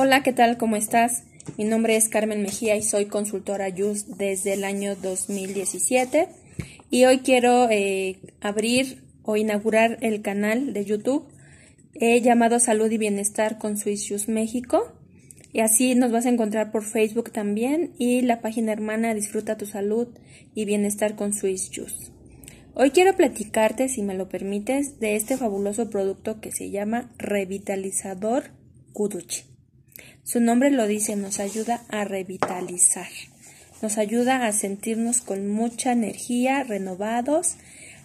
Hola, ¿qué tal? ¿Cómo estás? Mi nombre es Carmen Mejía y soy consultora Juice desde el año 2017 y hoy quiero eh, abrir o inaugurar el canal de YouTube eh, llamado Salud y Bienestar con Juice México y así nos vas a encontrar por Facebook también y la página hermana Disfruta tu Salud y Bienestar con Juice. Hoy quiero platicarte, si me lo permites, de este fabuloso producto que se llama Revitalizador Kuduchi. Su nombre lo dice, nos ayuda a revitalizar, nos ayuda a sentirnos con mucha energía, renovados,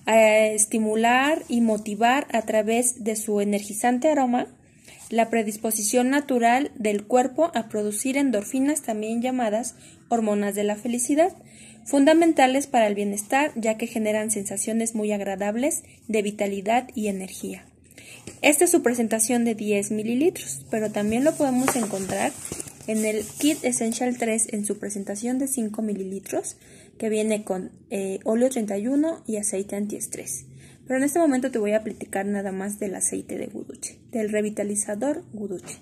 a estimular y motivar a través de su energizante aroma la predisposición natural del cuerpo a producir endorfinas también llamadas hormonas de la felicidad, fundamentales para el bienestar ya que generan sensaciones muy agradables de vitalidad y energía. Esta es su presentación de 10 mililitros, pero también lo podemos encontrar en el Kit Essential 3 en su presentación de 5 mililitros, que viene con eh, óleo 31 y aceite antiestrés. Pero en este momento te voy a platicar nada más del aceite de guduche, del revitalizador guduche.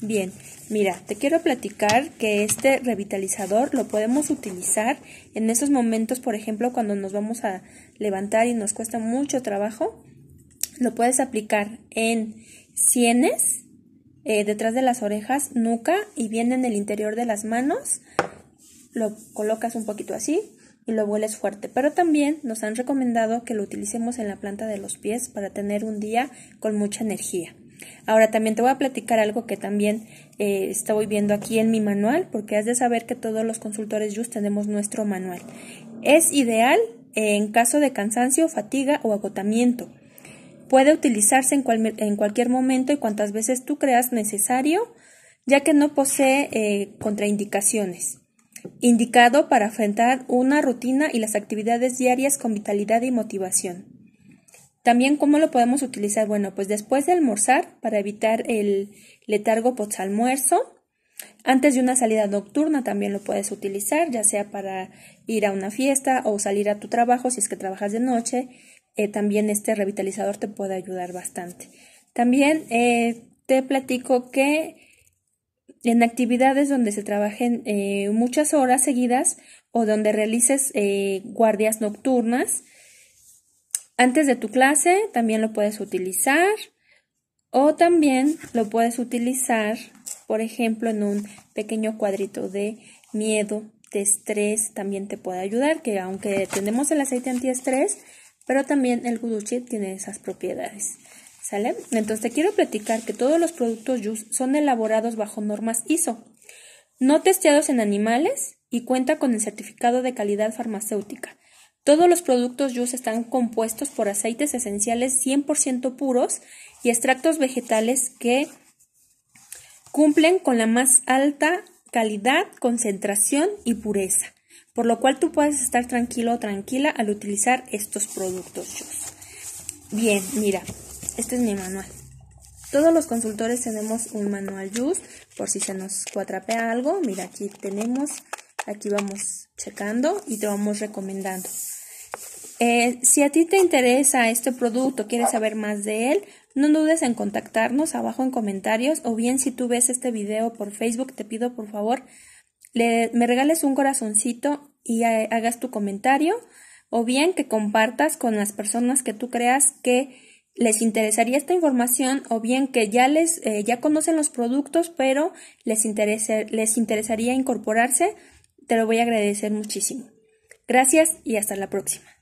Bien, mira, te quiero platicar que este revitalizador lo podemos utilizar en esos momentos, por ejemplo, cuando nos vamos a levantar y nos cuesta mucho trabajo lo puedes aplicar en sienes, eh, detrás de las orejas, nuca y bien en el interior de las manos. Lo colocas un poquito así y lo hueles fuerte. Pero también nos han recomendado que lo utilicemos en la planta de los pies para tener un día con mucha energía. Ahora también te voy a platicar algo que también eh, estoy viendo aquí en mi manual, porque has de saber que todos los consultores just tenemos nuestro manual. Es ideal eh, en caso de cansancio, fatiga o agotamiento. Puede utilizarse en, cualquier momento y cuantas veces tú creas necesario, ya que no posee eh, contraindicaciones. Indicado para enfrentar una rutina y las actividades diarias con vitalidad y motivación. También, ¿cómo lo podemos utilizar? Bueno, pues después de almorzar, para evitar el letargo post-almuerzo, antes de una salida nocturna también lo puedes utilizar, ya sea para ir a una fiesta o salir a tu trabajo si es que trabajas de noche, eh, también este revitalizador te puede ayudar bastante. También eh, te platico que en actividades donde se trabajen eh, muchas horas seguidas o donde realices guardias nocturnas, antes de tu clase también lo puedes utilizar o también lo puedes utilizar, por ejemplo, en un pequeño cuadrito de miedo, de estrés, también te puede ayudar, que aunque tenemos el aceite antiestrés, pero también el guduchit tiene esas propiedades. ¿Sale? Entonces te quiero platicar que todos los productos Juice son elaborados bajo normas ISO, no testeados en animales y cuenta con el certificado de calidad farmacéutica. Todos los productos Juice están compuestos por aceites esenciales 100% puros y extractos vegetales que cumplen con la más alta calidad, concentración y pureza por lo cual tú puedes estar tranquilo o tranquila al utilizar estos productos. Bien, mira, este es mi manual. Todos los consultores tenemos un manual just por si se nos cuatrapea algo, mira, aquí tenemos, aquí vamos checando y te vamos recomendando. Eh, si a ti te interesa este producto, quieres saber más de él, no dudes en contactarnos abajo en comentarios o bien si tú ves este video por Facebook, te pido por favor le, me regales un corazoncito y hagas tu comentario o bien que compartas con las personas que tú creas que les interesaría esta información o bien que ya les eh, ya conocen los productos pero les, interese, les interesaría incorporarse, te lo voy a agradecer muchísimo. Gracias y hasta la próxima.